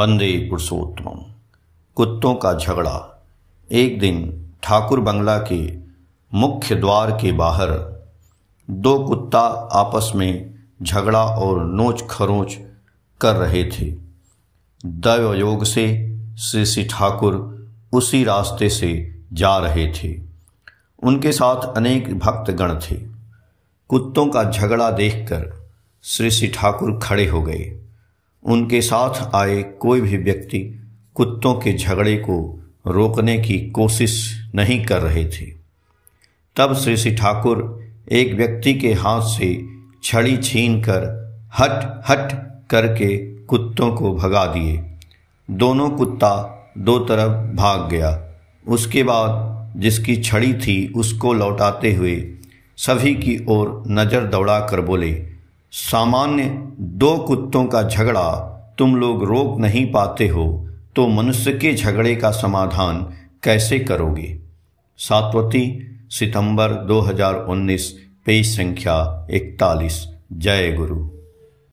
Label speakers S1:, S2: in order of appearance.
S1: बंदे पुरुषोत्तम कुत्तों का झगड़ा एक दिन ठाकुर बंगला के मुख्य द्वार के बाहर दो कुत्ता आपस में झगड़ा और नोच खरोच कर रहे थे दैव योग से श्री श्री ठाकुर उसी रास्ते से जा रहे थे उनके साथ अनेक भक्तगण थे कुत्तों का झगड़ा देखकर श्री श्री ठाकुर खड़े हो गए उनके साथ आए कोई भी व्यक्ति कुत्तों के झगड़े को रोकने की कोशिश नहीं कर रहे थे तब श्री श्री ठाकुर एक व्यक्ति के हाथ से छड़ी छीन कर हट हट करके कुत्तों को भगा दिए दोनों कुत्ता दो तरफ भाग गया उसके बाद जिसकी छड़ी थी उसको लौटाते हुए सभी की ओर नज़र दौड़ा कर बोले सामान्य दो कुत्तों का झगड़ा तुम लोग रोक नहीं पाते हो तो मनुष्य के झगड़े का समाधान कैसे करोगे सातवती सितंबर 2019 पेज संख्या 41 जय गुरु